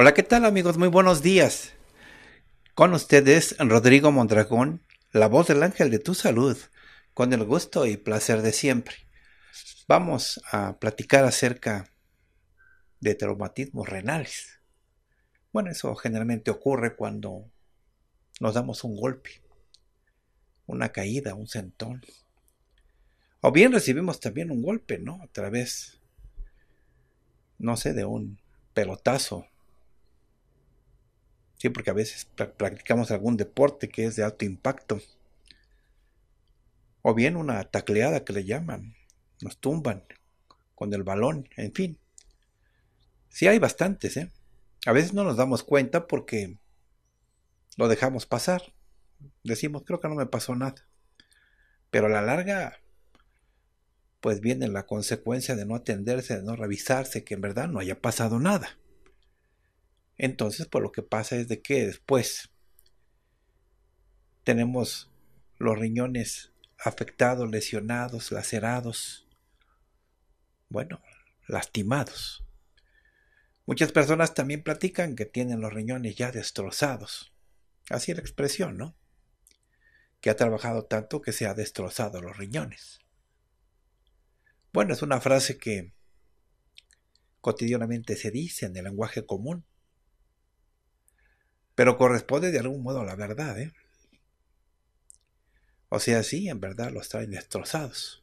Hola, ¿qué tal amigos? Muy buenos días. Con ustedes Rodrigo Mondragón, la voz del ángel de tu salud, con el gusto y placer de siempre. Vamos a platicar acerca de traumatismos renales. Bueno, eso generalmente ocurre cuando nos damos un golpe, una caída, un sentón. O bien recibimos también un golpe, ¿no? A través, no sé, de un pelotazo Sí, porque a veces practicamos algún deporte que es de alto impacto. O bien una tacleada que le llaman. Nos tumban con el balón, en fin. Sí hay bastantes, ¿eh? A veces no nos damos cuenta porque lo dejamos pasar. Decimos, creo que no me pasó nada. Pero a la larga, pues viene la consecuencia de no atenderse, de no revisarse, que en verdad no haya pasado nada. Entonces, pues lo que pasa es de que después tenemos los riñones afectados, lesionados, lacerados, bueno, lastimados. Muchas personas también platican que tienen los riñones ya destrozados. Así la expresión, ¿no? Que ha trabajado tanto que se ha destrozado los riñones. Bueno, es una frase que cotidianamente se dice en el lenguaje común pero corresponde de algún modo a la verdad. ¿eh? O sea, sí, en verdad los traen destrozados.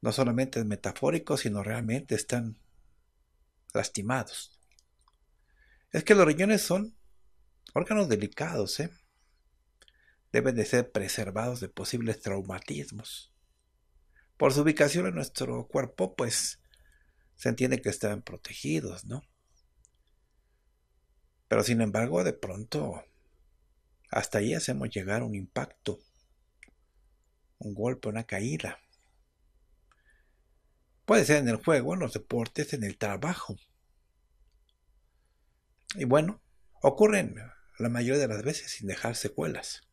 No solamente es metafórico, sino realmente están lastimados. Es que los riñones son órganos delicados, ¿eh? deben de ser preservados de posibles traumatismos. Por su ubicación en nuestro cuerpo, pues se entiende que están protegidos, ¿no? Pero sin embargo, de pronto, hasta ahí hacemos llegar un impacto, un golpe, una caída. Puede ser en el juego, en los deportes, en el trabajo. Y bueno, ocurren la mayoría de las veces sin dejar secuelas.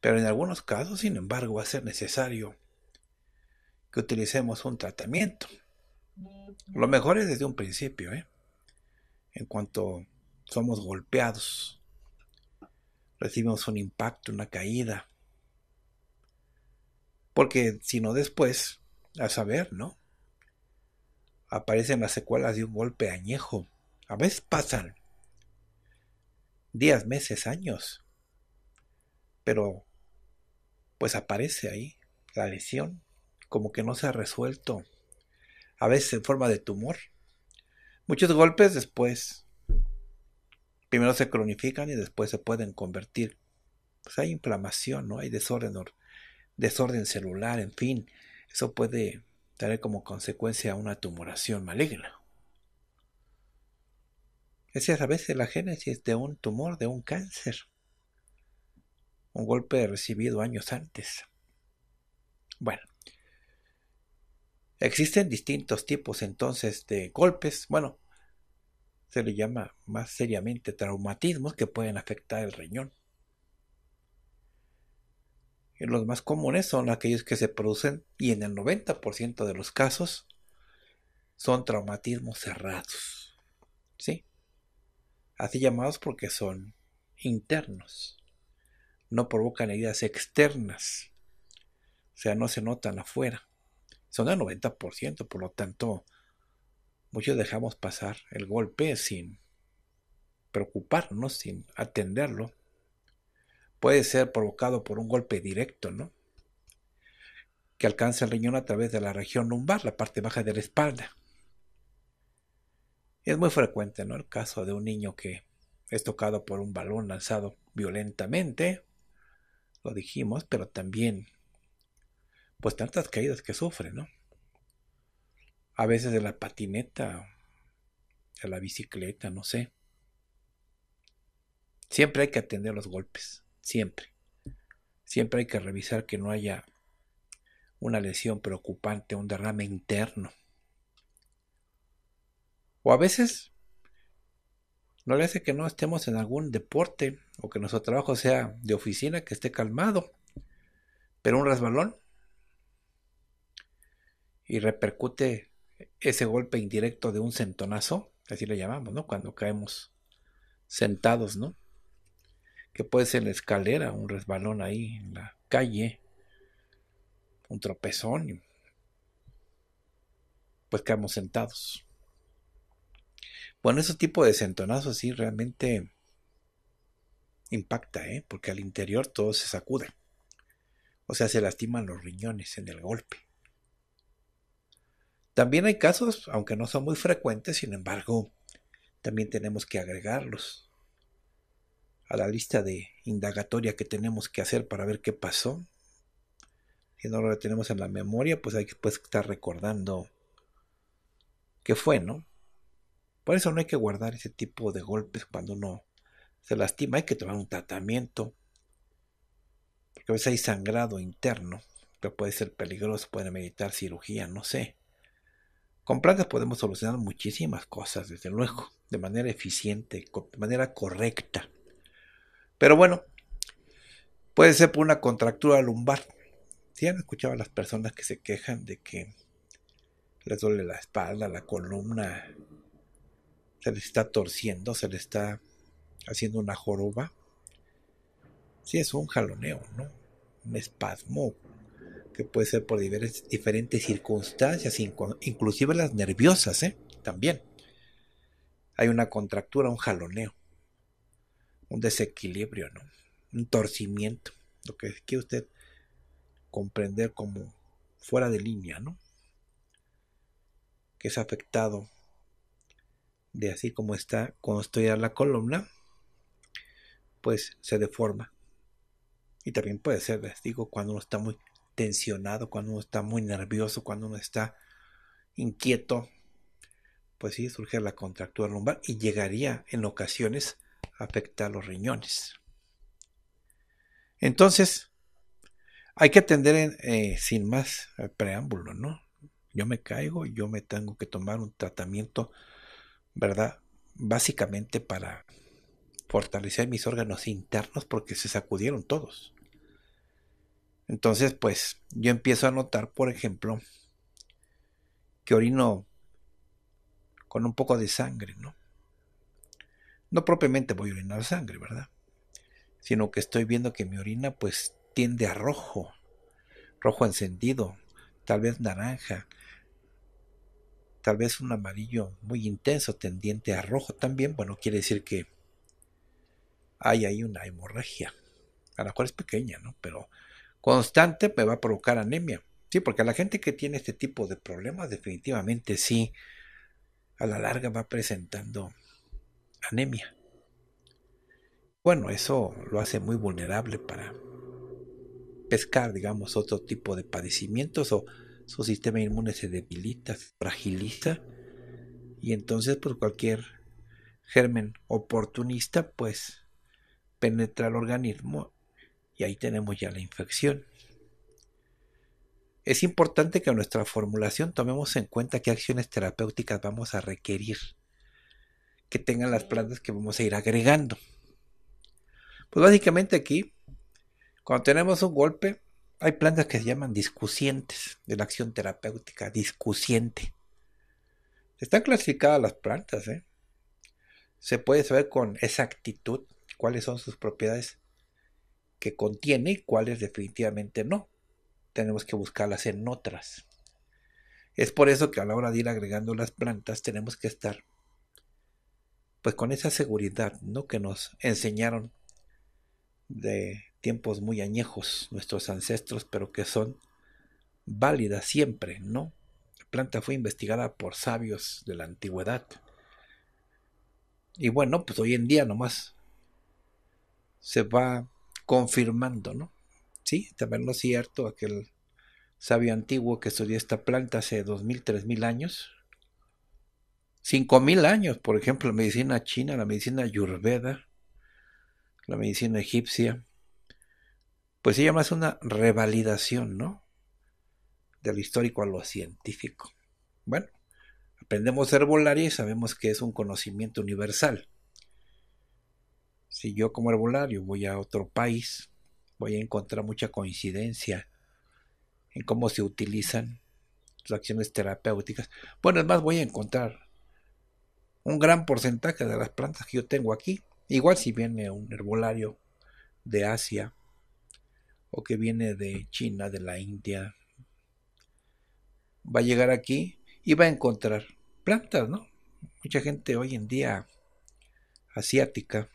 Pero en algunos casos, sin embargo, va a ser necesario que utilicemos un tratamiento. Lo mejor es desde un principio, ¿eh? En cuanto somos golpeados, recibimos un impacto, una caída. Porque si no después, a saber, ¿no? Aparecen las secuelas de un golpe añejo. A veces pasan días, meses, años. Pero pues aparece ahí la lesión, como que no se ha resuelto. A veces en forma de tumor. Muchos golpes después primero se cronifican y después se pueden convertir. Pues hay inflamación, ¿no? Hay desorden, desorden celular, en fin. Eso puede tener como consecuencia una tumoración maligna. Esa es a veces la génesis de un tumor, de un cáncer. Un golpe recibido años antes. Bueno. Existen distintos tipos entonces de golpes. Bueno, se le llama más seriamente traumatismos que pueden afectar el riñón. los más comunes son aquellos que se producen y en el 90% de los casos son traumatismos cerrados. Así llamados porque son internos. No provocan heridas externas. O sea, no se notan afuera. Son el 90%, por lo tanto, Muchos dejamos pasar el golpe sin preocuparnos, sin atenderlo. Puede ser provocado por un golpe directo, ¿no? Que alcanza el riñón a través de la región lumbar, la parte baja de la espalda. Es muy frecuente, ¿no? El caso de un niño que es tocado por un balón lanzado violentamente, lo dijimos, pero también, pues tantas caídas que sufre, ¿no? a veces de la patineta, de la bicicleta, no sé. Siempre hay que atender los golpes, siempre. Siempre hay que revisar que no haya una lesión preocupante, un derrame interno. O a veces no le hace que no estemos en algún deporte o que nuestro trabajo sea de oficina, que esté calmado, pero un resbalón y repercute ese golpe indirecto de un sentonazo, así lo llamamos, ¿no? Cuando caemos sentados, ¿no? Que puede ser la escalera, un resbalón ahí en la calle, un tropezón, pues caemos sentados. Bueno, ese tipo de sentonazos sí realmente impacta, ¿eh? porque al interior todo se sacude. O sea, se lastiman los riñones en el golpe. También hay casos, aunque no son muy frecuentes, sin embargo, también tenemos que agregarlos a la lista de indagatoria que tenemos que hacer para ver qué pasó. Si no lo tenemos en la memoria, pues hay que pues, estar recordando qué fue, ¿no? Por eso no hay que guardar ese tipo de golpes cuando uno se lastima. Hay que tomar un tratamiento. Porque a veces hay sangrado interno que puede ser peligroso, puede meditar cirugía, no sé. Con plantas podemos solucionar muchísimas cosas, desde luego, de manera eficiente, de manera correcta. Pero bueno, puede ser por una contractura lumbar. Si han escuchado a las personas que se quejan de que les duele la espalda, la columna, se les está torciendo, se les está haciendo una joroba? Sí, es un jaloneo, ¿no? Un espasmo que puede ser por diversas, diferentes circunstancias, inclusive las nerviosas, ¿eh? También. Hay una contractura, un jaloneo, un desequilibrio, ¿no? Un torcimiento, lo que quiere usted comprender como fuera de línea, ¿no? Que es afectado de así como está construida la columna, pues se deforma. Y también puede ser, les digo, cuando uno está muy tensionado, cuando uno está muy nervioso, cuando uno está inquieto, pues sí, surge la contractura lumbar y llegaría en ocasiones a afectar los riñones. Entonces, hay que atender eh, sin más preámbulo, ¿no? Yo me caigo, yo me tengo que tomar un tratamiento, ¿verdad? Básicamente para fortalecer mis órganos internos porque se sacudieron todos. Entonces, pues yo empiezo a notar, por ejemplo, que orino con un poco de sangre, ¿no? No propiamente voy a orinar sangre, ¿verdad? Sino que estoy viendo que mi orina pues tiende a rojo, rojo encendido, tal vez naranja, tal vez un amarillo muy intenso tendiente a rojo también. Bueno, quiere decir que hay ahí una hemorragia. A la cual es pequeña, ¿no? Pero constante me va a provocar anemia. Sí, porque la gente que tiene este tipo de problemas definitivamente sí, a la larga va presentando anemia. Bueno, eso lo hace muy vulnerable para pescar, digamos, otro tipo de padecimientos o su sistema inmune se debilita, se fragiliza y entonces por pues, cualquier germen oportunista pues penetra el organismo y ahí tenemos ya la infección. Es importante que en nuestra formulación tomemos en cuenta qué acciones terapéuticas vamos a requerir, que tengan las plantas que vamos a ir agregando. Pues básicamente aquí, cuando tenemos un golpe, hay plantas que se llaman discusientes de la acción terapéutica, discusiente. Están clasificadas las plantas, ¿eh? Se puede saber con exactitud cuáles son sus propiedades que contiene y cuáles definitivamente no. Tenemos que buscarlas en otras. Es por eso que a la hora de ir agregando las plantas tenemos que estar pues con esa seguridad ¿no? que nos enseñaron de tiempos muy añejos nuestros ancestros, pero que son válidas siempre, ¿no? La planta fue investigada por sabios de la antigüedad. Y bueno, pues hoy en día nomás se va confirmando, ¿no? Sí, también no es cierto aquel sabio antiguo que estudió esta planta hace tres mil años. mil años, por ejemplo, la medicina china, la medicina yurveda la medicina egipcia. Pues se llama una revalidación, ¿no? De lo histórico a lo científico. Bueno, aprendemos herbolaria y sabemos que es un conocimiento universal si yo como herbolario voy a otro país, voy a encontrar mucha coincidencia en cómo se utilizan las acciones terapéuticas. Bueno, además voy a encontrar un gran porcentaje de las plantas que yo tengo aquí. Igual si viene un herbolario de Asia o que viene de China, de la India, va a llegar aquí y va a encontrar plantas, ¿no? Mucha gente hoy en día asiática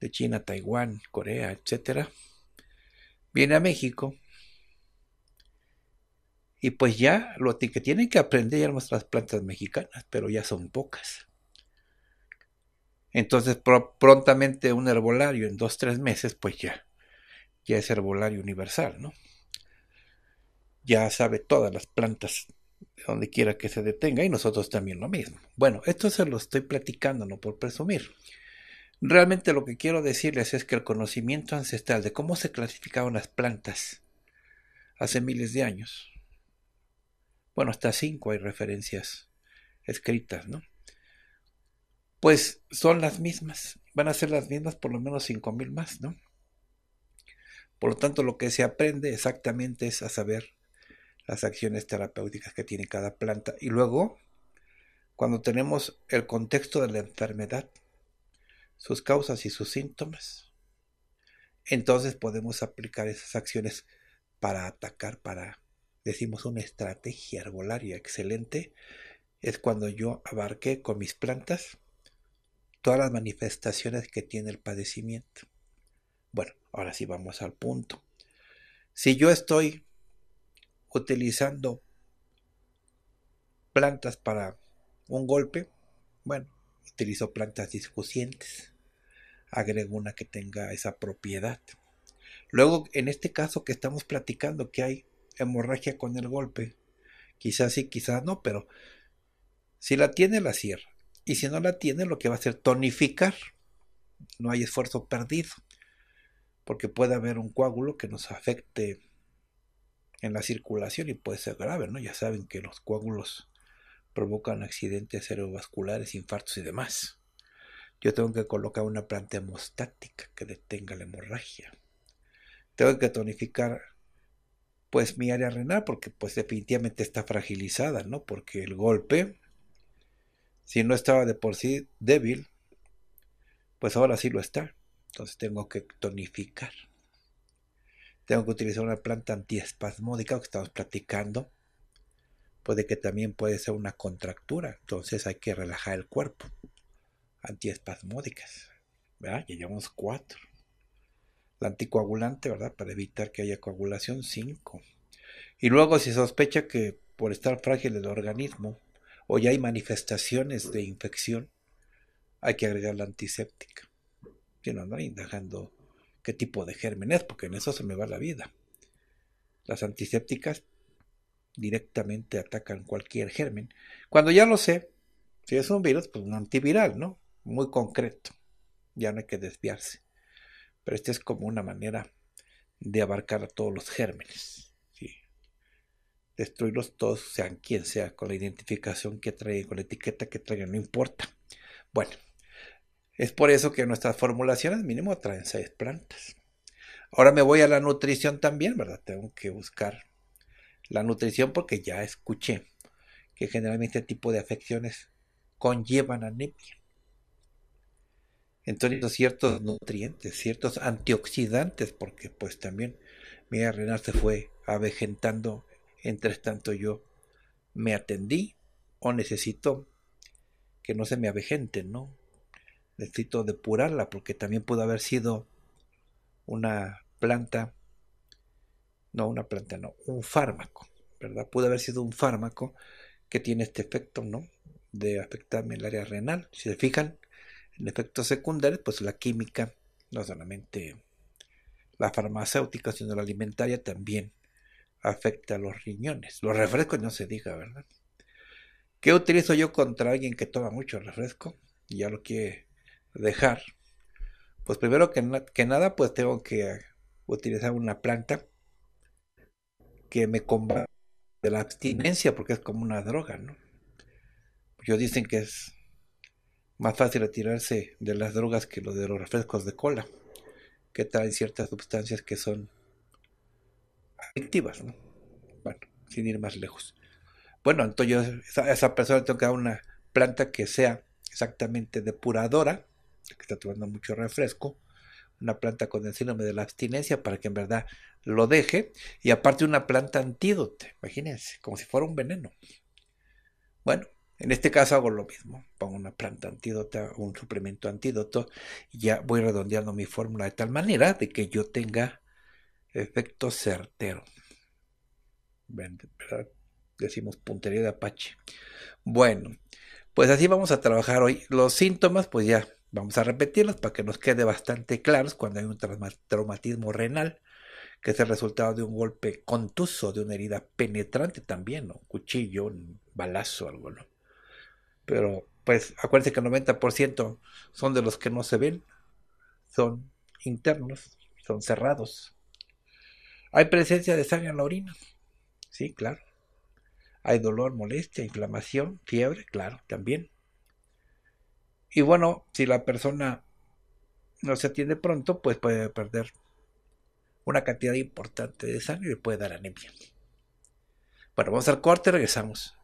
de China, Taiwán, Corea, etc. Viene a México y pues ya lo que tienen que aprender ya nuestras plantas mexicanas, pero ya son pocas. Entonces prontamente un herbolario en dos, tres meses, pues ya, ya es herbolario universal, ¿no? Ya sabe todas las plantas donde quiera que se detenga y nosotros también lo mismo. Bueno, esto se lo estoy platicando, no por presumir. Realmente lo que quiero decirles es que el conocimiento ancestral de cómo se clasificaban las plantas hace miles de años, bueno, hasta cinco hay referencias escritas, ¿no? Pues son las mismas, van a ser las mismas por lo menos cinco mil más, ¿no? Por lo tanto, lo que se aprende exactamente es a saber las acciones terapéuticas que tiene cada planta. Y luego, cuando tenemos el contexto de la enfermedad, sus causas y sus síntomas, entonces podemos aplicar esas acciones para atacar, para, decimos, una estrategia arbolaria excelente, es cuando yo abarqué con mis plantas todas las manifestaciones que tiene el padecimiento. Bueno, ahora sí vamos al punto. Si yo estoy utilizando plantas para un golpe, bueno, utilizó plantas discusientes. Agrego una que tenga esa propiedad. Luego, en este caso que estamos platicando, que hay hemorragia con el golpe, quizás sí, quizás no, pero si la tiene, la cierra. Y si no la tiene, lo que va a hacer tonificar. No hay esfuerzo perdido, porque puede haber un coágulo que nos afecte en la circulación y puede ser grave, ¿no? Ya saben que los coágulos provocan accidentes cerebrovasculares, infartos y demás. Yo tengo que colocar una planta hemostática que detenga la hemorragia. Tengo que tonificar pues mi área renal porque pues definitivamente está fragilizada, ¿no? Porque el golpe, si no estaba de por sí débil, pues ahora sí lo está. Entonces tengo que tonificar. Tengo que utilizar una planta antiespasmódica que estamos platicando puede que también puede ser una contractura. Entonces hay que relajar el cuerpo. Antiespasmódicas, ¿verdad? Ya llevamos cuatro. La anticoagulante, ¿verdad? Para evitar que haya coagulación, cinco. Y luego si sospecha que por estar frágil el organismo o ya hay manifestaciones de infección, hay que agregar la antiséptica. Si no hay. indagando qué tipo de gérmenes, porque en eso se me va la vida. Las antisépticas directamente atacan cualquier germen. Cuando ya lo sé, si es un virus, pues un antiviral, ¿no? Muy concreto. Ya no hay que desviarse. Pero esta es como una manera de abarcar a todos los gérmenes. Destruirlos todos, sean quien sea, con la identificación que traigan, con la etiqueta que traigan, no importa. Bueno, es por eso que nuestras formulaciones mínimo traen seis plantas. Ahora me voy a la nutrición también, ¿verdad? Tengo que buscar la nutrición porque ya escuché que generalmente este tipo de afecciones conllevan anemia. Entonces ciertos nutrientes, ciertos antioxidantes, porque pues también mi renal se fue avejentando, entre tanto yo me atendí o necesito que no se me avejente ¿no? Necesito depurarla porque también pudo haber sido una planta no una planta, no, un fármaco, ¿verdad? Pudo haber sido un fármaco que tiene este efecto, ¿no? De afectarme el área renal. Si se fijan, en efectos secundarios, pues la química, no solamente la farmacéutica, sino la alimentaria también afecta a los riñones. Los refrescos no se diga, ¿verdad? ¿Qué utilizo yo contra alguien que toma mucho refresco? Y ya lo quiere dejar. Pues primero que, que nada, pues tengo que utilizar una planta que me combate de la abstinencia, porque es como una droga, ¿no? Yo dicen que es más fácil retirarse de las drogas que lo de los refrescos de cola, que traen ciertas sustancias que son adictivas, ¿no? Bueno, sin ir más lejos. Bueno, entonces a esa persona tengo que dar una planta que sea exactamente depuradora, que está tomando mucho refresco, una planta con el síndrome de la abstinencia para que en verdad lo deje, y aparte una planta antídoto, imagínense, como si fuera un veneno. Bueno, en este caso hago lo mismo, pongo una planta antídota, un suplemento antídoto, y ya voy redondeando mi fórmula de tal manera de que yo tenga efecto certero. Decimos puntería de Apache. Bueno, pues así vamos a trabajar hoy. Los síntomas, pues ya Vamos a repetirlos para que nos quede bastante claro cuando hay un traumatismo renal, que es el resultado de un golpe contuso, de una herida penetrante también, un cuchillo, un balazo, algo. ¿no? Pero pues acuérdense que el 90% son de los que no se ven, son internos, son cerrados. Hay presencia de sangre en la orina, sí, claro. Hay dolor, molestia, inflamación, fiebre, claro, también. Y bueno, si la persona no se atiende pronto, pues puede perder una cantidad importante de sangre y le puede dar anemia. Bueno, vamos al corte, regresamos.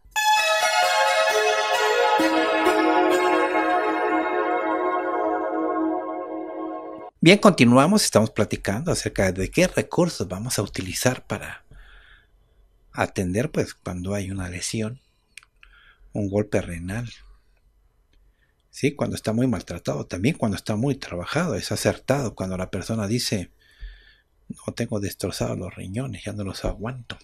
Bien, continuamos, estamos platicando acerca de qué recursos vamos a utilizar para atender pues cuando hay una lesión, un golpe renal, ¿sí? cuando está muy maltratado, también cuando está muy trabajado, es acertado cuando la persona dice, no tengo destrozados los riñones, ya no los aguanto.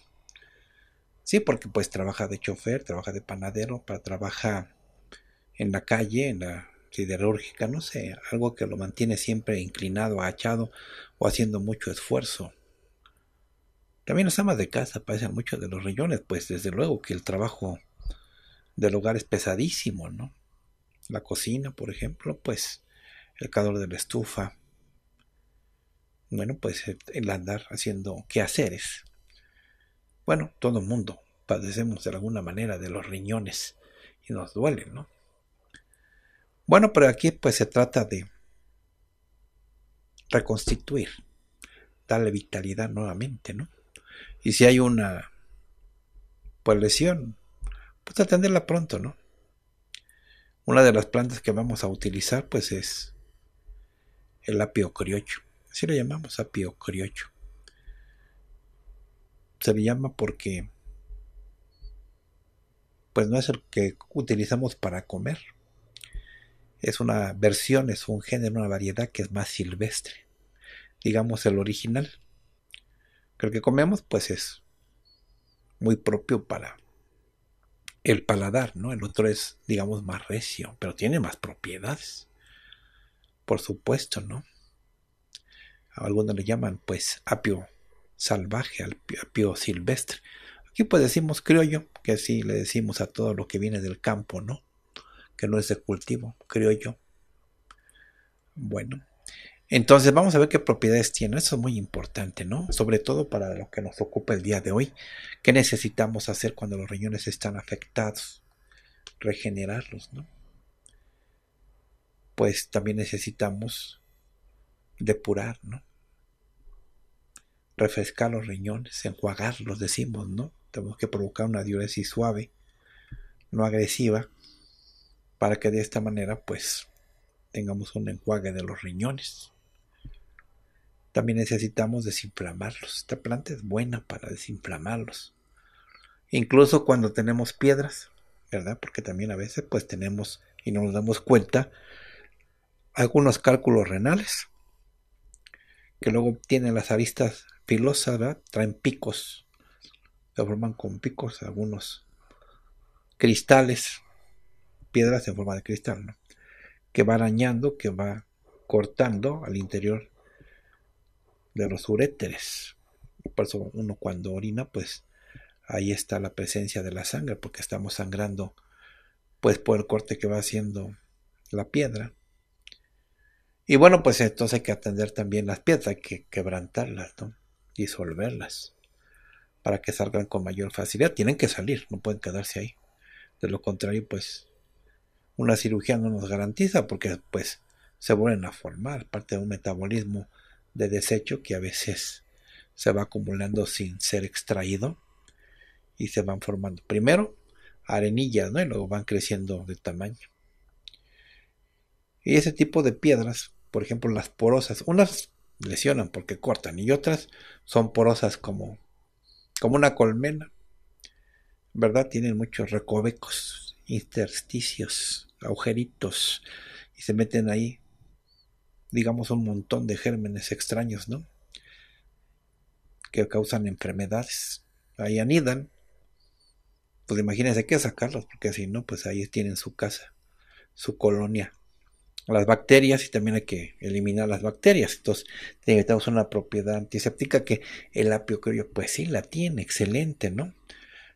Sí, porque pues trabaja de chofer, trabaja de panadero, para, trabaja en la calle, en la siderúrgica, no sé, algo que lo mantiene siempre inclinado, achado o haciendo mucho esfuerzo. También los amas de casa padecen mucho de los riñones, pues desde luego que el trabajo del hogar es pesadísimo, ¿no? la cocina, por ejemplo, pues el calor de la estufa. Bueno, pues eh, el andar haciendo quehaceres. Bueno, todo el mundo padecemos de alguna manera de los riñones y nos duelen, ¿no? Bueno, pero aquí pues se trata de reconstituir, darle vitalidad nuevamente, ¿no? Y si hay una pues lesión, pues atenderla pronto, ¿no? Una de las plantas que vamos a utilizar pues es el apio criocho. Así lo llamamos apio criocho. Se le llama porque pues no es el que utilizamos para comer. Es una versión, es un género, una variedad que es más silvestre. Digamos el original. Que el que comemos pues es muy propio para el paladar, ¿no? El otro es, digamos, más recio, pero tiene más propiedades. Por supuesto, ¿no? A algunos le llaman, pues, apio salvaje, apio silvestre. Aquí pues decimos criollo, que así le decimos a todo lo que viene del campo, ¿no? Que no es de cultivo, criollo. Bueno, entonces vamos a ver qué propiedades tiene. Eso es muy importante, ¿no? Sobre todo para lo que nos ocupa el día de hoy. ¿Qué necesitamos hacer cuando los riñones están afectados? Regenerarlos, ¿no? Pues también necesitamos depurar, ¿no? Refrescar los riñones, enjuagarlos, decimos, ¿no? Tenemos que provocar una diuresis suave, no agresiva, para que de esta manera, pues, tengamos un enjuague de los riñones también necesitamos desinflamarlos. Esta planta es buena para desinflamarlos. Incluso cuando tenemos piedras, ¿verdad? Porque también a veces pues tenemos y no nos damos cuenta algunos cálculos renales que luego tienen las aristas filosas, ¿verdad? Traen picos, se forman con picos algunos cristales, piedras en forma de cristal, ¿no? Que va arañando, que va cortando al interior de los uréteres. Por eso uno cuando orina, pues ahí está la presencia de la sangre, porque estamos sangrando pues por el corte que va haciendo la piedra. Y bueno, pues entonces hay que atender también las piedras, hay que quebrantarlas, ¿no? Disolverlas para que salgan con mayor facilidad. Tienen que salir, no pueden quedarse ahí. De lo contrario, pues una cirugía no nos garantiza porque pues se vuelven a formar parte de un metabolismo de desecho que a veces se va acumulando sin ser extraído y se van formando primero arenillas, ¿no? Y luego van creciendo de tamaño. Y ese tipo de piedras, por ejemplo, las porosas, unas lesionan porque cortan y otras son porosas como, como una colmena, ¿verdad? Tienen muchos recovecos, intersticios, agujeritos y se meten ahí digamos, un montón de gérmenes extraños, ¿no? Que causan enfermedades. Ahí anidan. Pues imagínense que sacarlos, porque si no, pues ahí tienen su casa, su colonia. Las bacterias, y también hay que eliminar las bacterias. Entonces, necesitamos una propiedad antiséptica que el apio creo pues sí, la tiene, excelente, ¿no?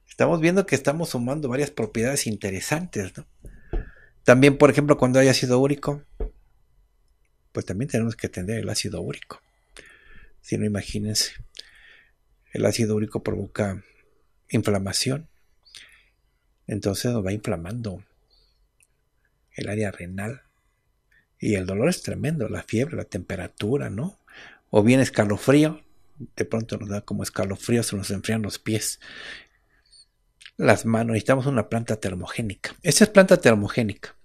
Estamos viendo que estamos sumando varias propiedades interesantes, ¿no? También, por ejemplo, cuando hay ácido úrico, pues también tenemos que atender el ácido úrico. Si no, imagínense, el ácido úrico provoca inflamación, entonces nos va inflamando el área renal. Y el dolor es tremendo, la fiebre, la temperatura, ¿no? O bien escalofrío, de pronto nos da como escalofrío, se nos enfrían los pies, las manos. Necesitamos una planta termogénica. Esa es planta termogénica.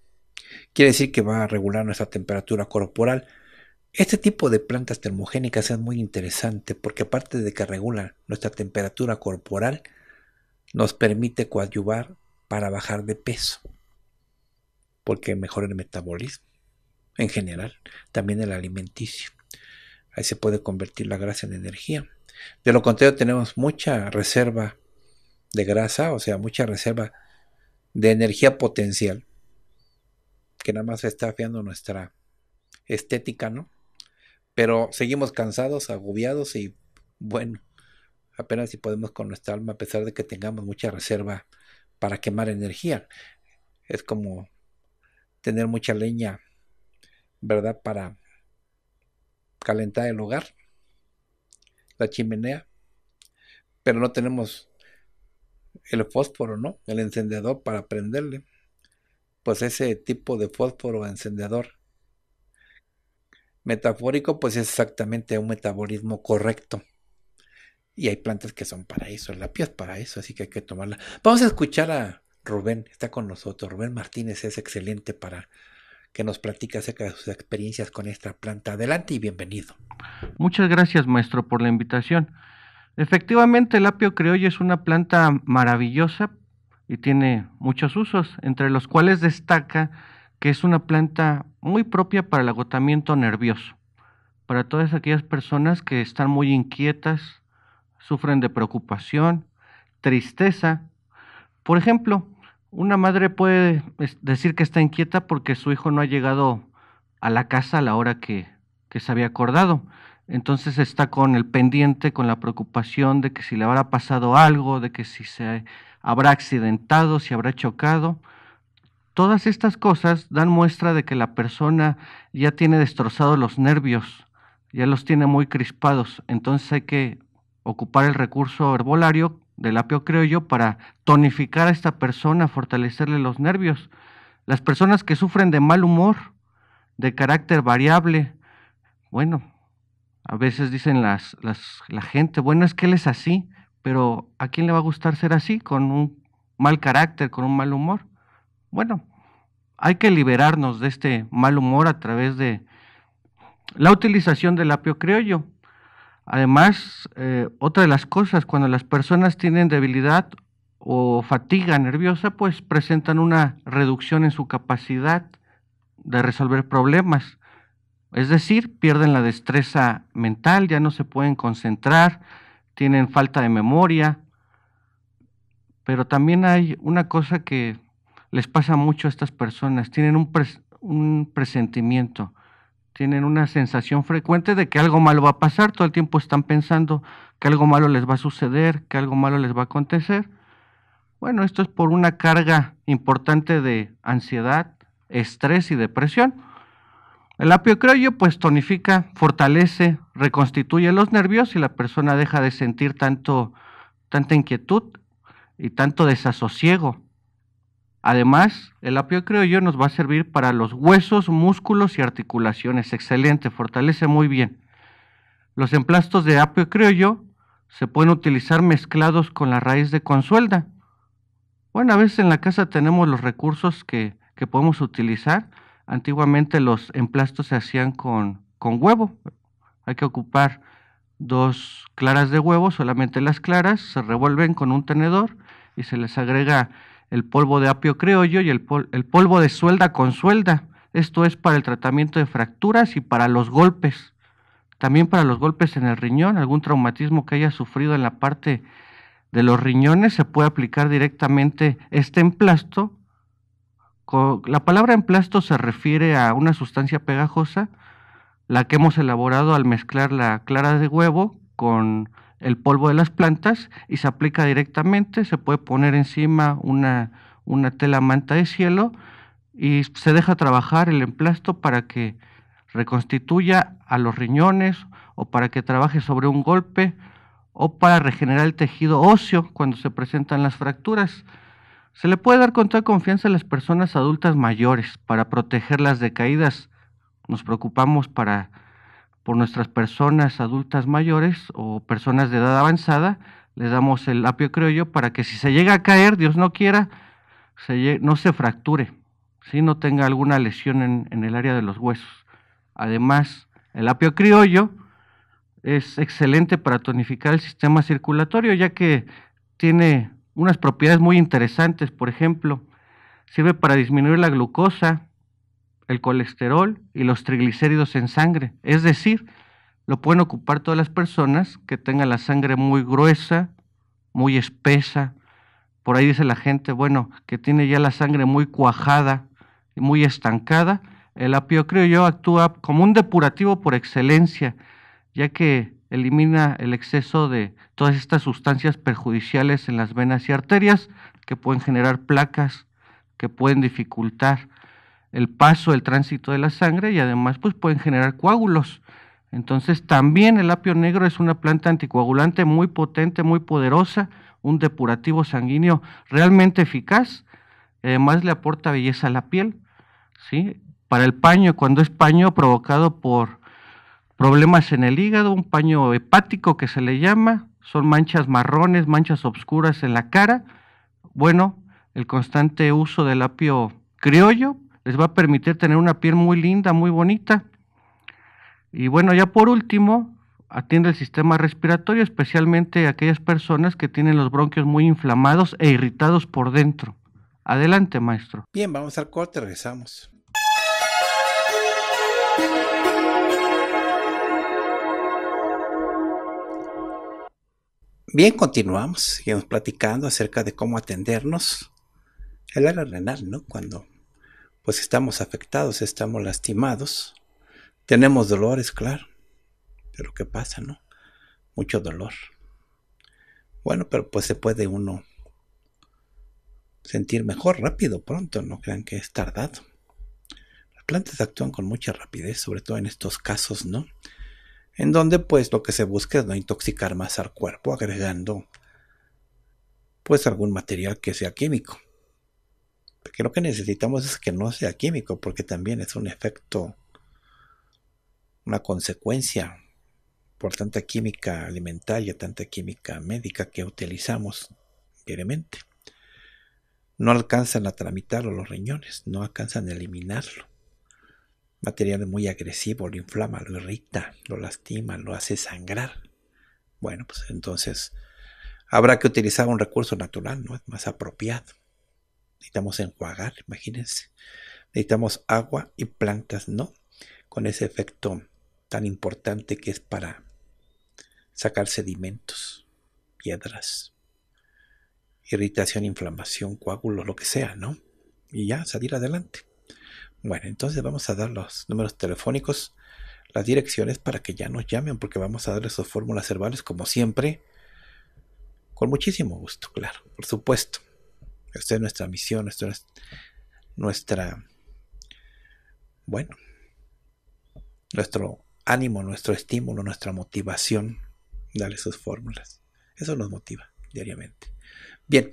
Quiere decir que va a regular nuestra temperatura corporal. Este tipo de plantas termogénicas es muy interesante porque aparte de que regulan nuestra temperatura corporal, nos permite coadyuvar para bajar de peso, porque mejora el metabolismo en general, también el alimenticio. Ahí se puede convertir la grasa en energía. De lo contrario, tenemos mucha reserva de grasa, o sea, mucha reserva de energía potencial que nada más está afiando nuestra estética, ¿no? Pero seguimos cansados, agobiados y bueno, apenas si podemos con nuestra alma a pesar de que tengamos mucha reserva para quemar energía. Es como tener mucha leña, ¿verdad? Para calentar el hogar, la chimenea, pero no tenemos el fósforo, ¿no? El encendedor para prenderle pues ese tipo de fósforo encendedor. Metafórico, pues es exactamente un metabolismo correcto. Y hay plantas que son para eso, el apio es para eso, así que hay que tomarla. Vamos a escuchar a Rubén, está con nosotros. Rubén Martínez es excelente para que nos platique acerca de sus experiencias con esta planta. Adelante y bienvenido. Muchas gracias, maestro, por la invitación. Efectivamente, el apio criollo es una planta maravillosa y tiene muchos usos, entre los cuales destaca que es una planta muy propia para el agotamiento nervioso, para todas aquellas personas que están muy inquietas, sufren de preocupación, tristeza. Por ejemplo, una madre puede decir que está inquieta porque su hijo no ha llegado a la casa a la hora que, que se había acordado. Entonces está con el pendiente, con la preocupación de que si le habrá pasado algo, de que si se habrá accidentado, si habrá chocado. Todas estas cosas dan muestra de que la persona ya tiene destrozados los nervios, ya los tiene muy crispados. Entonces hay que ocupar el recurso herbolario del apio creo yo, para tonificar a esta persona, fortalecerle los nervios. Las personas que sufren de mal humor, de carácter variable, bueno, a veces dicen las, las, la gente, bueno, es que él es así, pero ¿a quién le va a gustar ser así, con un mal carácter, con un mal humor? Bueno, hay que liberarnos de este mal humor a través de la utilización del apio criollo. Además, eh, otra de las cosas, cuando las personas tienen debilidad o fatiga nerviosa, pues presentan una reducción en su capacidad de resolver problemas. Es decir, pierden la destreza mental, ya no se pueden concentrar, tienen falta de memoria, pero también hay una cosa que les pasa mucho a estas personas, tienen un, presentimiento, tienen una sensación frecuente de que algo malo va a pasar, todo el tiempo están pensando que algo malo les va a suceder, que algo malo les va a acontecer. Bueno, esto es por una carga importante de ansiedad, estrés y depresión. El apio criollo pues tonifica, fortalece, reconstituye los nervios y la persona deja de sentir tanto, tanta inquietud y tanto desasosiego. Además, el apio yo nos va a servir para los huesos, músculos y articulaciones. Excelente, fortalece muy bien. Los emplastos de apio yo se pueden utilizar mezclados con la raíz de consuelda. Bueno, a veces en la casa tenemos los recursos que, que podemos utilizar Antiguamente los emplastos se hacían con, huevo. Hay que ocupar dos claras de huevo, solamente las claras, se revuelven con un tenedor y se les agrega el polvo de apio criollo y el, el polvo de suelda con suelda. Esto es para el tratamiento de fracturas y para los golpes. También para los golpes en el riñón, algún traumatismo que haya sufrido en la parte de los riñones, se puede aplicar directamente este emplasto la palabra emplasto se refiere a una sustancia pegajosa, la que hemos elaborado al mezclar la clara de huevo con el polvo de las plantas y se aplica directamente, se puede poner encima una, tela manta de cielo y se deja trabajar el emplasto para que reconstituya a los riñones o para que trabaje sobre un golpe o para regenerar el tejido óseo cuando se presentan las fracturas. Se le puede dar con toda confianza a las personas adultas mayores para protegerlas de caídas. Nos preocupamos para, por nuestras personas adultas mayores o personas de edad avanzada. Les damos el apio criollo para que si se llega a caer, Dios no quiera, se, no se fracture, si no tenga alguna lesión en, en el área de los huesos. Además, el apio criollo es excelente para tonificar el sistema circulatorio, ya que tiene unas propiedades muy interesantes, por ejemplo, sirve para disminuir la glucosa, el colesterol y los triglicéridos en sangre. Es decir, lo pueden ocupar todas las personas que tengan la sangre muy gruesa, muy espesa. Por ahí dice la gente, bueno, que tiene ya la sangre muy cuajada y muy estancada. El apio creo yo actúa como un depurativo por excelencia, ya que elimina el exceso de todas estas sustancias perjudiciales en las venas y arterias que pueden generar placas, que pueden dificultar el paso, el tránsito de la sangre y además pues pueden generar coágulos. Entonces también el apio negro es una planta anticoagulante muy potente, muy poderosa, un depurativo sanguíneo realmente eficaz. Además le aporta belleza a la piel, ¿sí? Para el paño, cuando es paño provocado por problemas en el hígado, un paño hepático que se le llama, son manchas marrones, manchas oscuras en la cara. Bueno, el constante uso del apio criollo les va a permitir tener una piel muy linda, muy bonita. Y bueno, ya por último, atiende el sistema respiratorio, especialmente aquellas personas que tienen los bronquios muy inflamados e irritados por dentro. Adelante, maestro. Bien, vamos al corte, regresamos. Bien, continuamos, seguimos platicando acerca de cómo atendernos el área renal, ¿no? Cuando pues estamos afectados, estamos lastimados, tenemos dolores, claro, pero ¿qué pasa, no? Mucho dolor. Bueno, pero pues se puede uno sentir mejor rápido, pronto, no crean que es tardado. Las plantas actúan con mucha rapidez, sobre todo en estos casos, ¿no? en donde pues lo que se busca es no intoxicar más al cuerpo agregando pues algún material que sea químico. Porque lo que necesitamos es que no sea químico, porque también es un efecto, una consecuencia por tanta química alimentaria, tanta química médica que utilizamos diariamente. No alcanzan a tramitarlo los riñones, no alcanzan a eliminarlo material muy agresivo, lo inflama, lo irrita, lo lastima, lo hace sangrar. Bueno, pues entonces habrá que utilizar un recurso natural, ¿no? Es más apropiado. Necesitamos enjuagar, imagínense. Necesitamos agua y plantas, ¿no? Con ese efecto tan importante que es para sacar sedimentos, piedras, irritación, inflamación, coágulos, lo que sea, ¿no? Y ya, salir adelante. Bueno, entonces vamos a dar los números telefónicos, las direcciones para que ya nos llamen, porque vamos a darles sus fórmulas herbales como siempre, con muchísimo gusto, claro, por supuesto. Esta es nuestra misión, nuestra, bueno, nuestro ánimo, nuestro estímulo, nuestra motivación, darle sus fórmulas. Eso nos motiva diariamente. Bien,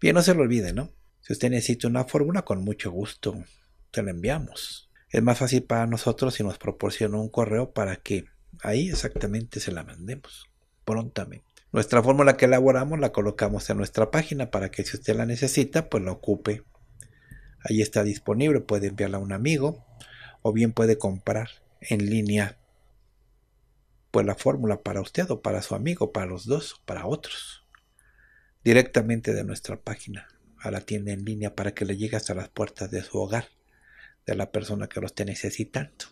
bien, no se lo olviden, ¿no? Si usted necesita una fórmula, con mucho gusto te la enviamos. Es más fácil para nosotros si nos proporciona un correo para que ahí exactamente se la mandemos prontamente. Nuestra fórmula que elaboramos la colocamos en nuestra página para que si usted la necesita, pues la ocupe. Ahí está disponible, puede enviarla a un amigo o bien puede comprar en línea pues la fórmula para usted o para su amigo, para los dos, para otros, directamente de nuestra página a la tienda en línea para que le llegue hasta las puertas de su hogar, de la persona que lo esté necesitando.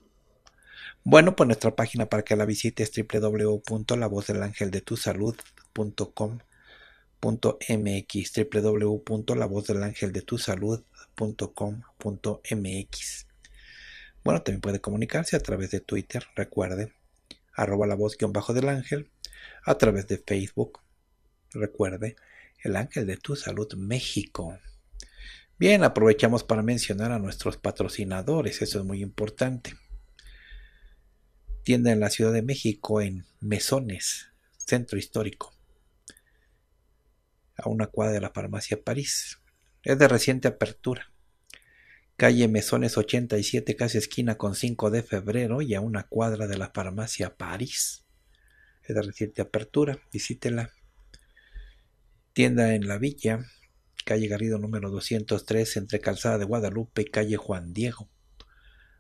Bueno, pues nuestra página para que la visite es www.lavozdelangeldetusalud.com.mx www.lavozdelangeldetusalud.com.mx Bueno, también puede comunicarse a través de Twitter, recuerde, arroba la voz-del guión bajo ángel, a través de Facebook, recuerde, el ángel de tu salud México. Bien, aprovechamos para mencionar a nuestros patrocinadores, eso es muy importante. Tienda en la Ciudad de México en Mesones, Centro Histórico, a una cuadra de la Farmacia París. Es de reciente apertura. Calle Mesones 87, casi esquina con 5 de febrero y a una cuadra de la Farmacia París. Es de reciente apertura, visítela. Tienda en la villa, calle Garrido número 203, entre Calzada de Guadalupe y calle Juan Diego.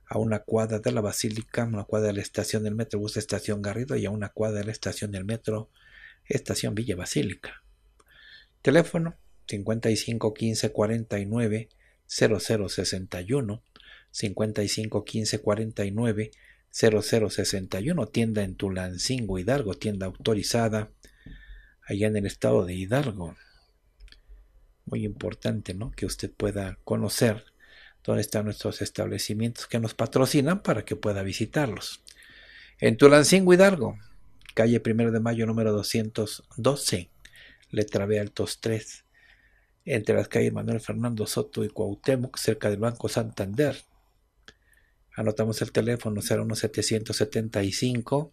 A una cuadra de la Basílica, a una cuadra de la estación del Metrobús Estación Garrido y a una cuadra de la estación del Metro Estación Villa Basílica. Teléfono 55 15 0061 55 0061 tienda en Tulancingo Hidalgo tienda autorizada allá en el estado de Hidalgo. Muy importante, ¿no? Que usted pueda conocer dónde están nuestros establecimientos que nos patrocinan para que pueda visitarlos. En Tulancingo Hidalgo, calle 1 de Mayo número 212, letra B altos 3, entre las calles Manuel Fernando Soto y Cuauhtémoc, cerca del Banco Santander. Anotamos el teléfono 01775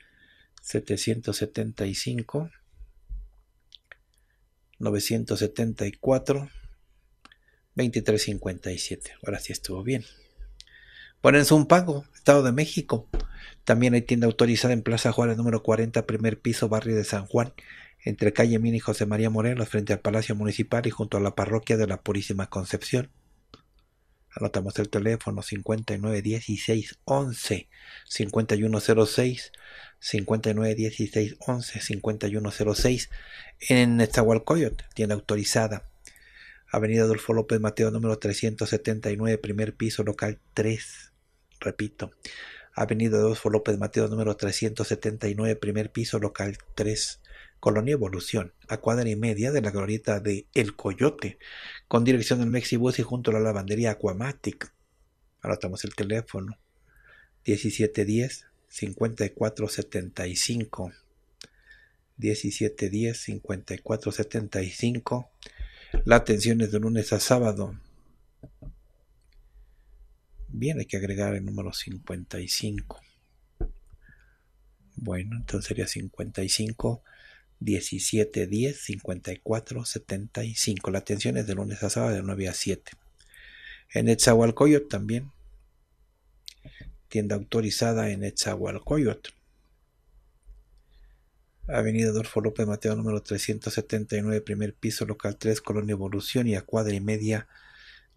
775, 974, 2357. Ahora sí estuvo bien. Ponen un pago, Estado de México. También hay tienda autorizada en Plaza Juárez número 40, primer piso, barrio de San Juan, entre calle Mina y José María Morelos, frente al Palacio Municipal y junto a la parroquia de la Purísima Concepción. Anotamos el teléfono 591611 5106 591611 5106 en Coyote. tienda autorizada. Avenida Adolfo López Mateo número 379, primer piso, local 3. Repito, Avenida Adolfo López Mateo número 379, primer piso, local 3. Colonia Evolución, a cuadra y media de la glorieta de El Coyote, con dirección del Mexibus y junto a la lavandería Aquamatic. Anotamos el teléfono 1710 5475. 1710 5475. La atención es de lunes a sábado. Bien, hay que agregar el número 55. Bueno, entonces sería 55 1710 54 75. La atención es de lunes a sábado de 9 a 7. En Etzahualcoyot también. Tienda autorizada en Etzahualcoyot. Avenida Adolfo López Mateo número 379, primer piso, local 3, Colonia Evolución y a cuadra y media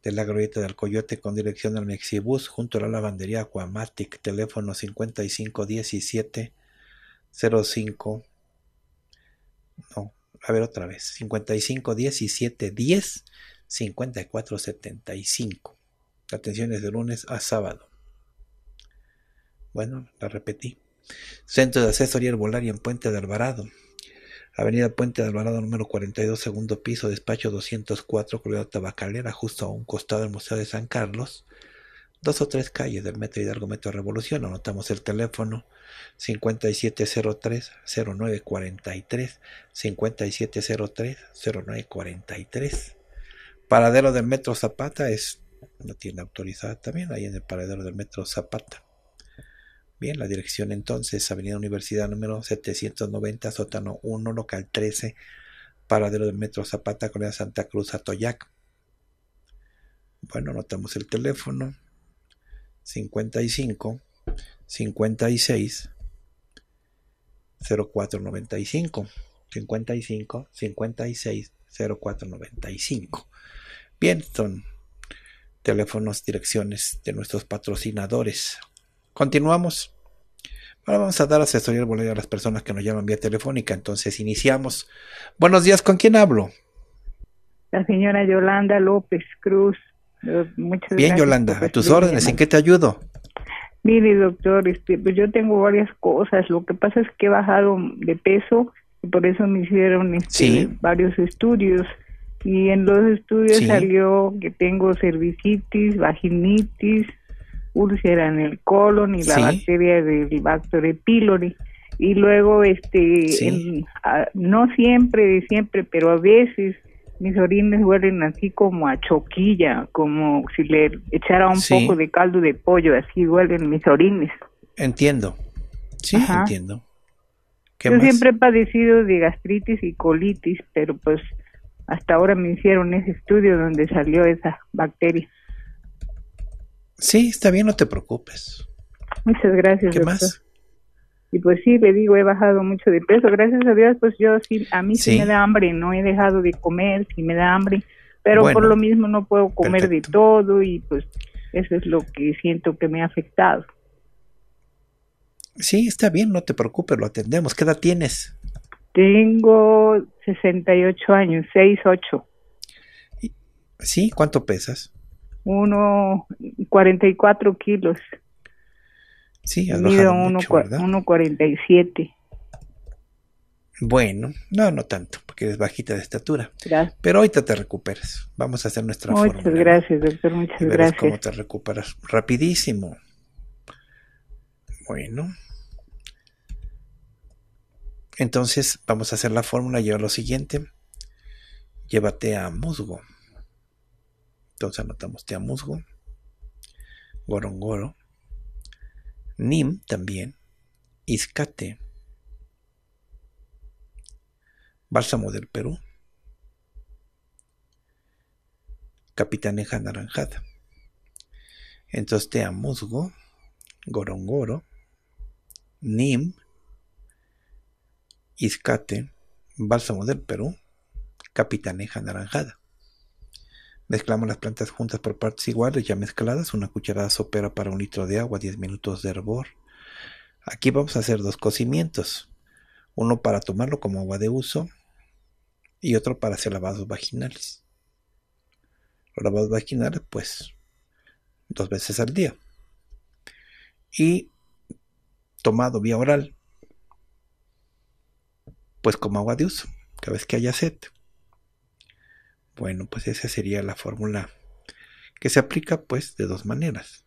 de la glorieta del Coyote con dirección al Mexibus junto a la lavandería Aquamatic, teléfono 5517 05 no, a ver otra vez, 55 17 10 54 75. de lunes a sábado. Bueno, la repetí. Centro de Asesoría Herbolaria en Puente de Alvarado. Avenida Puente de Alvarado, número 42, segundo piso, despacho 204, Colonia Tabacalera, justo a un costado del Museo de San Carlos dos o tres calles del metro Hidalgo, metro Revolución, anotamos el teléfono 5703-0943, 5703-0943. Paradero del metro Zapata es una tienda autorizada también, ahí en el paradero del metro Zapata. Bien, la dirección entonces, Avenida Universidad número 790, sótano 1, local 13, paradero del metro Zapata, Colonia Santa Cruz, Atoyac. Bueno, anotamos el teléfono 55 56 0495 55 56 0495 bien son teléfonos direcciones de nuestros patrocinadores continuamos Ahora vamos a dar asesoría al a las personas que nos llaman vía telefónica. Entonces iniciamos. Buenos días, ¿con quién hablo? La señora Yolanda López Cruz. Muchas Bien, Yolanda, a tus órdenes, ¿en qué te ayudo? Mire, doctor, este, pues yo tengo varias cosas. Lo que pasa es que he bajado de peso y por eso me hicieron este, varios estudios. Y en los estudios salió que tengo cervicitis, vaginitis, úlcera en el colon y la bacteria del de pylori. Y luego, este, ah, no siempre, de siempre, pero a veces mis orines huelen así como a choquilla, como si le echara un poco de caldo de pollo, así huelen mis orines. Entiendo, sí, entiendo. Yo siempre he padecido de gastritis y colitis, pero pues hasta ahora me hicieron ese estudio donde salió esa bacteria. Sí, está bien, no te preocupes. Muchas gracias. ¿Qué más? y pues sí, le digo, he bajado mucho de peso, gracias a Dios, pues yo sí, a mí sí, me da hambre, no he dejado de comer, sí me da hambre, pero por lo mismo no puedo comer de todo y pues eso es lo que siento que me ha afectado. Sí, está bien, no te preocupes, lo atendemos. ¿Qué edad tienes? Tengo 68 años, 6, 8. ¿Sí? ¿Cuánto pesas? Uno, 44 kilos. Sí, has 1,47. Bueno, no, no tanto, porque eres bajita de estatura. Pero ahorita te recuperas. Vamos a hacer nuestra fórmula. Muchas gracias, doctor, muchas gracias. cómo te recuperas rapidísimo. Bueno. Entonces, vamos a hacer la fórmula. Lleva lo siguiente. Llévate a musgo. Entonces anotamos te a musgo. Gorongoro. Nim también, ISCATE, Bálsamo del Perú, Capitaneja Naranjada, te amuzgo, Gorongoro, Nim, ISCATE, Bálsamo del Perú, Capitaneja Naranjada. Mezclamos las plantas juntas por partes iguales, ya mezcladas, una cucharada sopera para un litro de agua, 10 minutos de hervor. Aquí vamos a hacer dos cocimientos, uno para tomarlo como agua de uso y otro para hacer lavados vaginales. Los lavados vaginales, pues, dos veces al día. Y tomado vía oral, pues como agua de uso, cada vez que haya sed. Bueno, pues esa sería la fórmula que se aplica pues de dos maneras.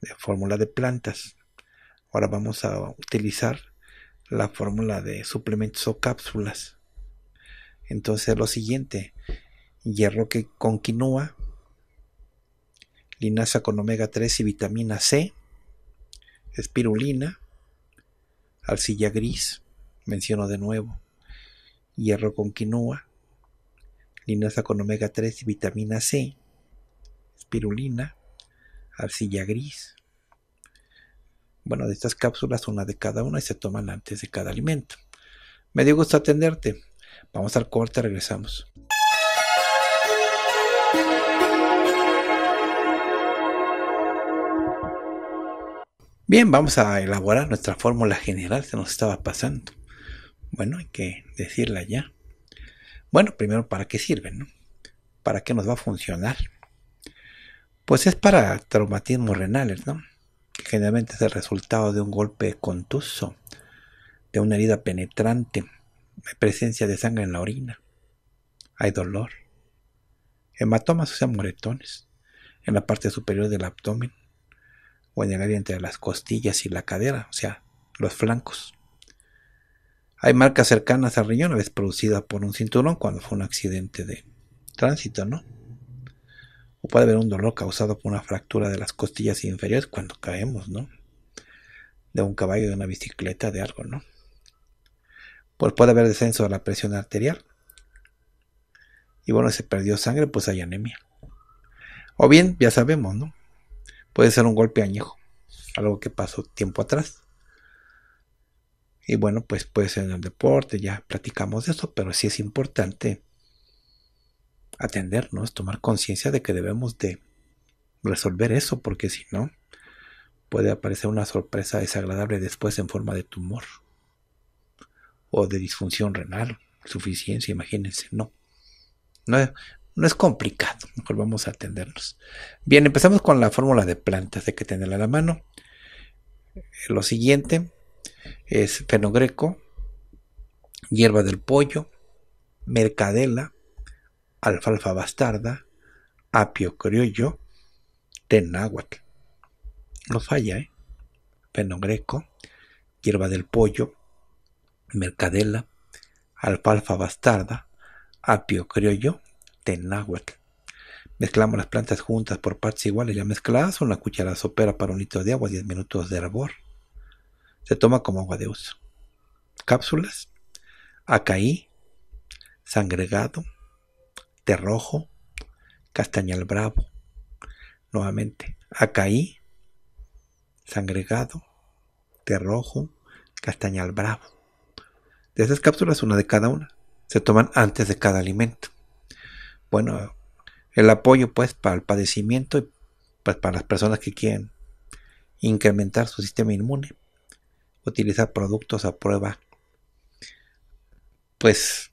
La fórmula de plantas. Ahora vamos a utilizar la fórmula de suplementos o cápsulas. Entonces lo siguiente, hierro que con quinua, linaza con omega 3 y vitamina C, espirulina, Alcilla gris, menciono de nuevo, hierro con quinua, linaza con omega 3 y vitamina C, espirulina, arcilla gris. Bueno, de estas cápsulas, una de cada una y se toman antes de cada alimento. Me dio gusto atenderte. Vamos al corte, regresamos. Bien, vamos a elaborar nuestra fórmula general, se nos estaba pasando. Bueno, hay que decirla ya. Bueno, primero, ¿para qué sirven? ¿Para qué nos va a funcionar? Pues es para traumatismos renales, ¿no? generalmente es el resultado de un golpe contuso, de una herida penetrante, presencia de sangre en la orina, hay dolor, hematomas, o sea, moretones, en la parte superior del abdomen, o en el área entre las costillas y la cadera, o sea, los flancos. Hay marcas cercanas al riñón, a vez producida por un cinturón cuando fue un accidente de tránsito, ¿no? O puede haber un dolor causado por una fractura de las costillas inferiores cuando caemos, ¿no? De un caballo, de una bicicleta, de algo, ¿no? Pues puede haber descenso de la presión arterial. Y bueno, se perdió sangre, pues hay anemia. O bien, ya sabemos, ¿no? Puede ser un golpe añejo, algo que pasó tiempo atrás. Y bueno, pues puede ser en el deporte, ya platicamos de eso, pero sí es importante atendernos, tomar conciencia de que debemos de resolver eso, porque si no, puede aparecer una sorpresa desagradable después en forma de tumor o de disfunción renal, suficiencia, imagínense, no. No, no es complicado, mejor vamos a atendernos. Bien, empezamos con la fórmula de plantas, hay que tenerla a la mano. Lo siguiente, es fenogreco, hierba del pollo, mercadela, alfalfa bastarda, apio criollo, tenáhuatl. No falla, ¿eh? Fenogreco, hierba del pollo, mercadela, alfalfa bastarda, apio criollo, tenáhuatl. Mezclamos las plantas juntas por partes iguales. Ya mezcladas una cuchara sopera para un litro de agua, 10 minutos de hervor se toma como agua de uso. Cápsulas, acaí, sangregado, Rojo, castañal bravo. Nuevamente, acaí, sangregado, Rojo, castañal bravo. De esas cápsulas, una de cada una, se toman antes de cada alimento. Bueno, el apoyo pues para el padecimiento y pues, para las personas que quieren incrementar su sistema inmune. Utilizar productos a prueba, pues,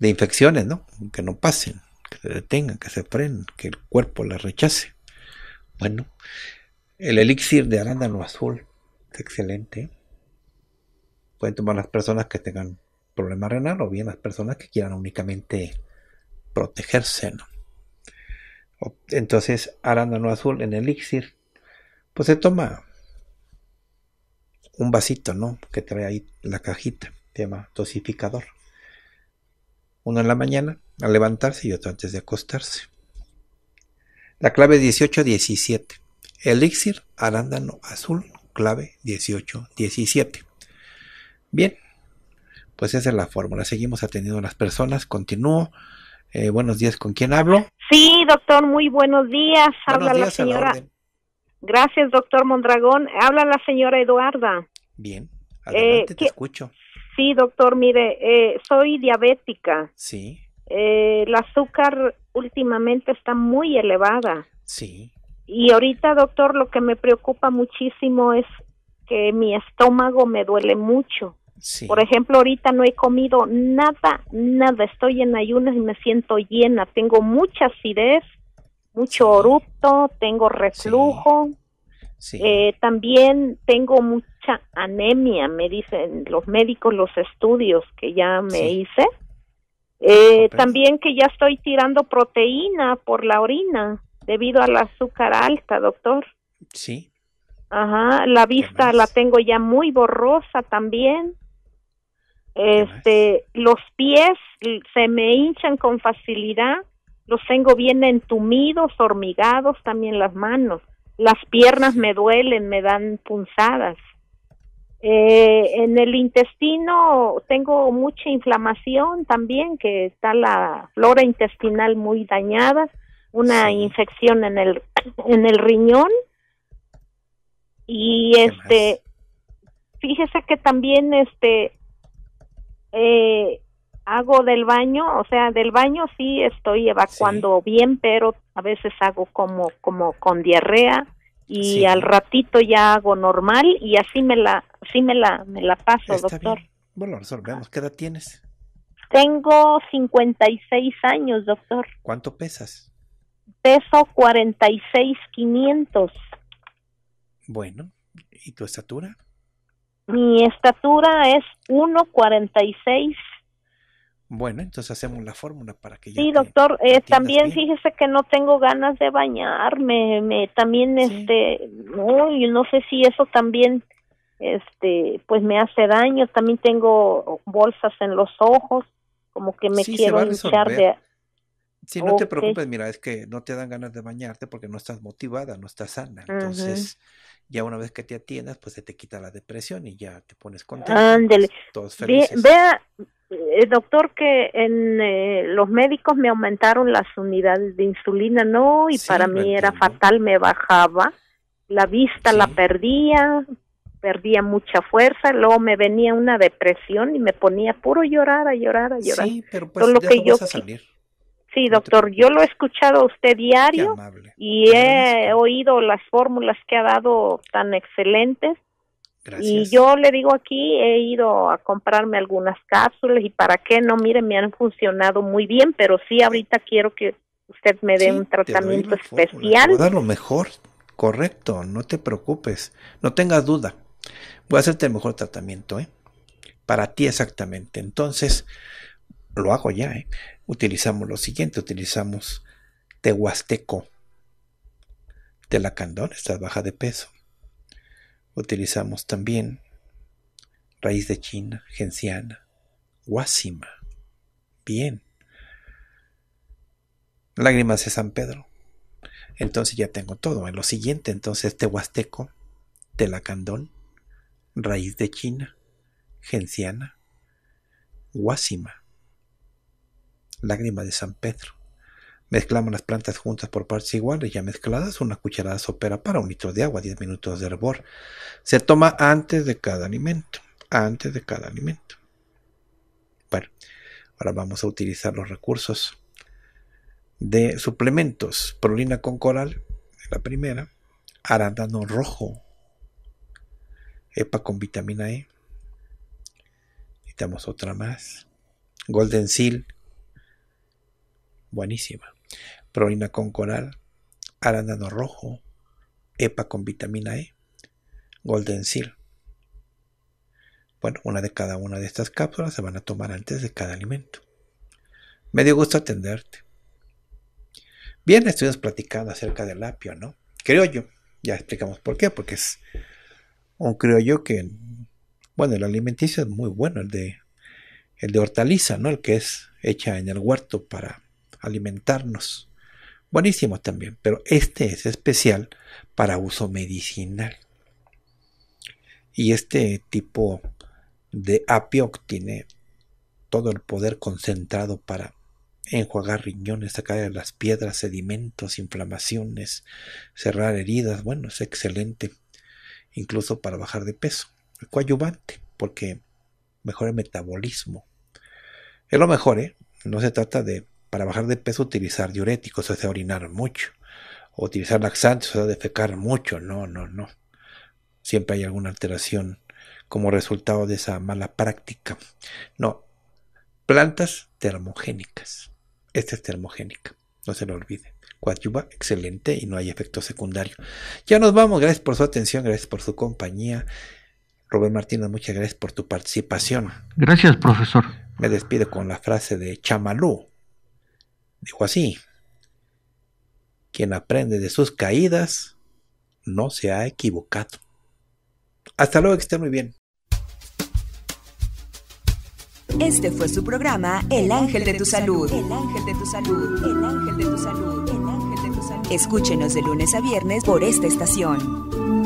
de infecciones, ¿no? Que no pasen, que se detengan, que se frenen, que el cuerpo las rechace. Bueno, el elixir de arándano azul es excelente. Pueden tomar las personas que tengan problema renal o bien las personas que quieran únicamente protegerse. ¿no? Entonces, arándano azul en elixir, pues se toma un vasito, ¿no? Que trae ahí la cajita, se llama dosificador. Uno en la mañana al levantarse y otro antes de acostarse. La clave 1817. Elixir arándano azul, clave 1817. Bien, pues esa es la fórmula. Seguimos atendiendo a las personas. Continúo. Eh, buenos días, ¿con quién hablo? Sí, doctor, muy buenos días. Habla la señora. Gracias, doctor Mondragón. Habla la señora Eduarda. Bien, eh, te escucho. Sí, doctor, mire, eh, soy diabética. Sí. el eh, azúcar últimamente está muy elevada. Sí. Y ahorita, doctor, lo que me preocupa muchísimo es que mi estómago me duele mucho. Sí. Por ejemplo, ahorita no he comido nada, nada. Estoy en ayunas y me siento llena. Tengo mucha acidez mucho oruto tengo reflujo, eh, también tengo mucha anemia, me dicen los médicos, los estudios que ya me hice. Ah, eh, también que ya estoy tirando proteína por la orina debido al azúcar alta, doctor. Sí. Ajá, la vista la tengo ya muy borrosa también. Este, los pies se me hinchan con facilidad los tengo bien entumidos, hormigados también las manos, las piernas me duelen, me dan punzadas. Eh, en el intestino tengo mucha inflamación también, que está la flora intestinal muy dañada, una infección en el, en el riñón. Y este, fíjese que también este, eh, hago del baño, o sea, del baño sí estoy evacuando bien, pero a veces hago como como con diarrea y al ratito ya hago normal y así me la así me la me la paso, doctor. Bueno, resolvemos. ¿Qué edad tienes? Tengo 56 años, doctor. ¿Cuánto pesas? Peso 46,500. Bueno, ¿y tu estatura? Mi estatura es 1,46 bueno, entonces hacemos la fórmula para que Sí, doctor, también fíjese que no tengo ganas de bañarme, me, también este no y no sé si eso también este, pues me hace daño, también tengo bolsas en los ojos, como que me quiero hinchar de Sí, no te preocupes, mira, es que no te dan ganas de bañarte porque no estás motivada, no estás sana. Entonces, ya una vez que te atiendas, pues se te quita la depresión y ya te pones contenta. Ándele. todos felices. vea, eh, doctor, que en eh, los médicos me aumentaron las unidades de insulina, no, y para mí era fatal, me bajaba, la vista la perdía, perdía mucha fuerza, luego me venía una depresión y me ponía puro llorar, a llorar, a llorar. Sí, pero pues que a salir. Sí, doctor, yo lo he escuchado a usted diario y he oído las fórmulas que ha dado tan excelentes y yo le digo aquí, he ido a comprarme algunas cápsulas y para qué, no, miren, me han funcionado muy bien, pero sí ahorita quiero que usted me dé un tratamiento especial. Voy a dar lo mejor, correcto, no te preocupes, no tengas duda. Voy a hacerte el mejor tratamiento, ¿eh? Para ti exactamente. Entonces, lo hago ya, ¿eh? Utilizamos lo siguiente, utilizamos tehuasteco. Telacandón, estás baja de peso Utilizamos también raíz de China, genciana, guásima. Bien. Lágrimas de San Pedro. Entonces ya tengo todo. En lo siguiente, entonces tehuasteco, telacandón, raíz de China, genciana, guásima, lágrimas de San Pedro. Mezclamos las plantas juntas por partes iguales, ya mezcladas, una cucharada sopera para un litro de agua, 10 minutos de hervor. Se toma antes de cada alimento, antes de cada alimento. Bueno, ahora vamos a utilizar los recursos de suplementos. Prolina con coral, la primera. Arándano rojo. EPA con vitamina E. Necesitamos otra más. Golden Seal. Buenísima prolina con coral, arándano rojo, EPA con vitamina E, Golden Seal. Bueno, una de cada una de estas cápsulas se van a tomar antes de cada alimento. Me dio gusto atenderte. Bien, estuvimos platicando acerca del apio, ¿no? Criollo. Ya explicamos por qué, porque es un criollo que, bueno, el alimenticio es muy bueno, el de, el de hortaliza, ¿no? El que es hecha en el huerto para alimentarnos. buenísimo también, pero este es especial para uso medicinal. Y este tipo de apioc tiene todo el poder concentrado para enjuagar riñones, sacar las piedras, sedimentos, inflamaciones, cerrar heridas. Bueno, es excelente, incluso para bajar de peso. El coadyuvante, porque mejora el metabolismo. Es lo mejor, ¿eh? No se trata de para bajar de peso utilizar diuréticos, o sea, orinar mucho, o utilizar laxantes, o sea, defecar mucho. No, no, no. Siempre hay alguna alteración como resultado de esa mala práctica. No, plantas termogénicas. Esta es termogénica, no se lo olvide. Coadyuva, excelente y no hay efecto secundario. Ya nos vamos, gracias por su atención, gracias por su compañía. Rubén Martínez, muchas gracias por tu participación. Gracias, profesor. Me despido con la frase de Chamalú. Dijo así, quien aprende de sus caídas no se ha equivocado. Hasta luego, que esté muy bien. Este fue su programa El Ángel de tu Salud. El Ángel de tu Salud. El Ángel de tu Salud. El Ángel de tu Salud. Escúchenos de lunes a viernes por esta estación.